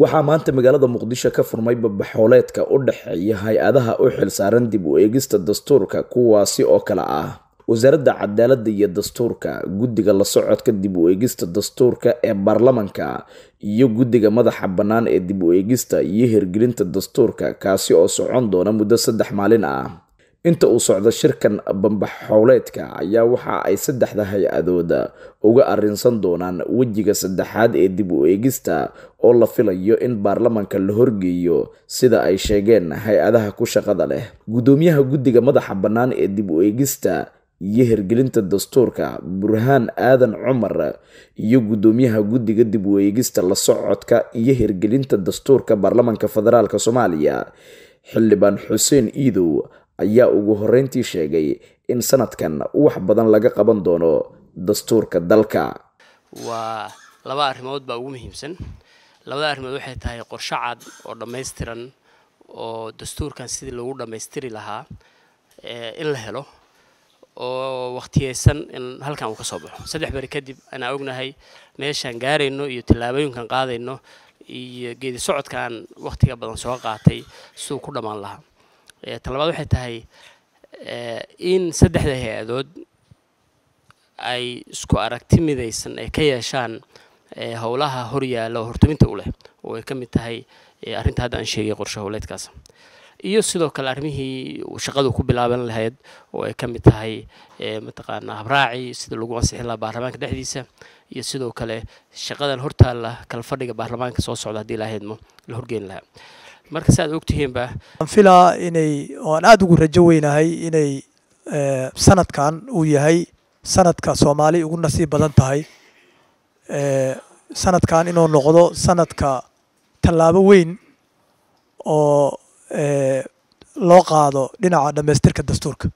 waxaa maanta magaalada muqdisho ka furmay babaxooleedka u dhexeeya hay-adaha u xilsaaran dib u eegista dastuurka kuwaasi oo kale ah wasaaradda cadaaladda iyo dastuurka guddiga la socodka dib u eegista dastuurka ee baarlamanka iyo guddiga madaxa bannaan ee dib u eegista iyo hirgelinta dastuurka kaasi oo socon doona muddo saddex maalin ah inta uu socdo shirkan bambax xowleedka ayaa waxa ay saddexda hay adood uga arrinsan doonaan wejiga saddexaad ee dib u eegista oo la filayo in baarlamanka la horgeeyo sida ay sheegeen hay-adaha ku shaqada leh guddoomiyaha guddiga madaxa bannaan ee dib u eegista iyo hirgelinta dastuurka burhaan aadan cumar iyo guddoomiyaha guddiga dib u eegista la socodka iyo hirgelinta dastuurka baarlamanka federaalk soomaaliya xildhibaan xuseen iidow ayaa ugu horreyntii sheegay in sanadkan wax badan laga qaban doono dastuurka dalka waa laba arrimood baa ugu muhiimsan labada arrimood waxay tahay qorsho cad oo dhammaystiran oo dastuurkan sidii lagu dhammaystiri lahaa eh, in la helo oo wakhtiyeysan in halkan uu ka soo baxo saddex beri kadib anaa ognahay meeshaan gaarayno iyo tallaabooyinkan qaadayno iyo geedi socodkan wakhtiga badan soo qaatay siduu ku dhammaan lahaa talabaad waxay tahay in saddexda hay-adood ay isku aragti midaysan ay ka yeeshaan howlaha horyaala oo hortuminta u leh oo ay ka mid tahay arrinta hadda aan sheegay qorshe howleedkaas iyo sidoo kale arrimihii shaqadu ku bilaaban lahayd oo ay ka mid tahay mataqaanaa habraaci sida lagu ansixin lahaa baarlamaanka dhexdiisa iyo sidoo kale shaqadan hortaala kala baarlamaanka soo socda haddii la haydmo la horgeyn lahaa marka saaad ogtihiinba aan filaa inay oo aan aada ugu rajo weynahay inay eh, sanadkan uu yahay sanadka soomaali ugu nasiib badan tahay eh, sanadkan inuu noqdo sanadka tallaabo weyn oo eh, loo qaado dhinaca dhammaystirka dastuurka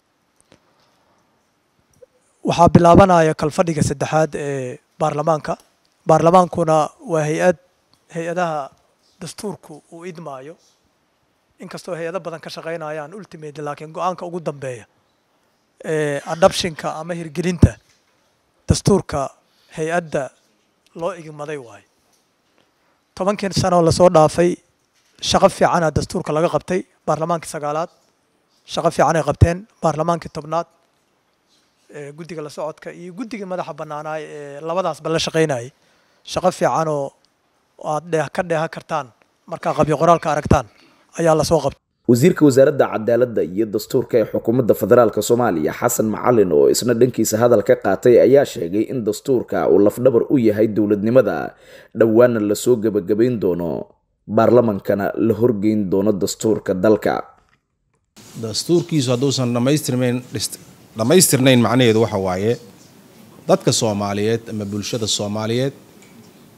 waxaa bilaabanaya kalfadhiga saddexaad ee baarlamaanka baarlamaankuna waa hay-ad hay-adaha dastuurku uu idmaayo inkastoo hay-ado badan ka shaqaynayaan ultimate laakiin go-aanka ugu dambeeya ee adabshinka ama hirgelinta dastuurka hay-adda loo igmaday waayo tobankii sanoo lasoo dhaafay shaqo fiicana dastuurka laga qabtay baarlamaankii sagaalaad shaqo fiicanay qabteen baarlamaankii tobnaad ee guddiga la socodka iyo guddigii madaxa bannaanaay ee labadaasba la shaqaynayay shaqo fiicanoo oo aad ka dheehan kartaan markaa qabyo qoraalka aragtaan ayaa lasoo qabta wasiirka wasaaradda cadaaladda iyo dastuurka ee xukuumadda federaalk soomaaliya xasan macalin oo isna dhankiisa hadal ka qaatay ayaa sheegay in dastuurka uu lafdhabar u yahay dowladnimada dhowaanna lasoo gebagabayn doono baarlamankana la horgeyn doono dastuurka dalka dastuurkiisu hadduusan dhamaystirnayn dhammaystirnayn macnaheedu waxa waaye dadka soomaaliyeed ama bulshada soomaaliyeed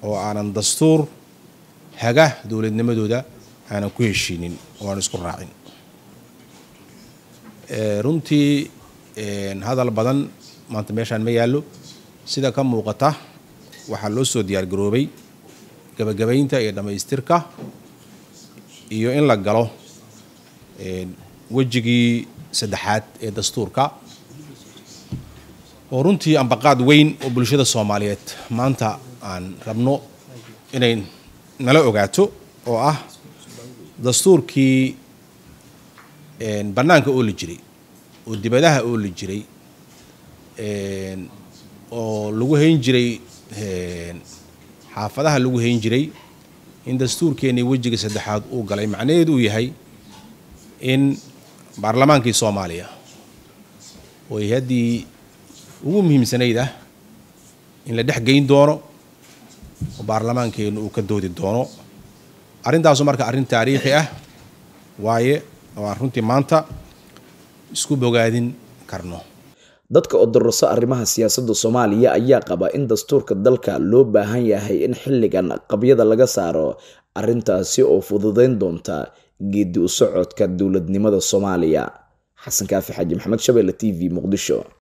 oo aanan dastuur haga dowladnimadooda aanan ku heshiinin oo aan isku raacin eh, runtii eh, hadal badan maanta meeshaan ma yaallo sida ka muuqata waxaa loo soo diyaargaroobay gabagabaynta iyo dhammaystirka iyo in la galo eh, wejigii saddexaad ee dastuurka oo runtii ambaqaad weyn oo bulshada soomaaliyeed maanta aan rabno inay nala ogaato oo ah dastuurkii bannaanka la jiray oo dibadaha oo la jiray oo lagu hayn jiray xaafadaha lagu hayn jiray in dastuurkeennii wejiga saddexaad uu galay macnaheedu uu yahay in baarlamaankii soomaaliya oo ay haddii ugu muhiimsanayd ah in la dhex geyn doono oo baarlamaankeenu uu ka doodi doono arrintaasu marka arrin taariikhi ah waaye oo aan runtii maanta isku bogaadin karno dadka oo dururso arrimaha siyaasadda soomaaliya ayaa qaba in dastuurka dalka loo baahan yahay in xilligan qabyada laga saaro arrintaasi oo fududayn doonta geeddi u socodka dowladnimada soomaaliya xasan kaafi xaaji maxamed shabeelle t v muqdisho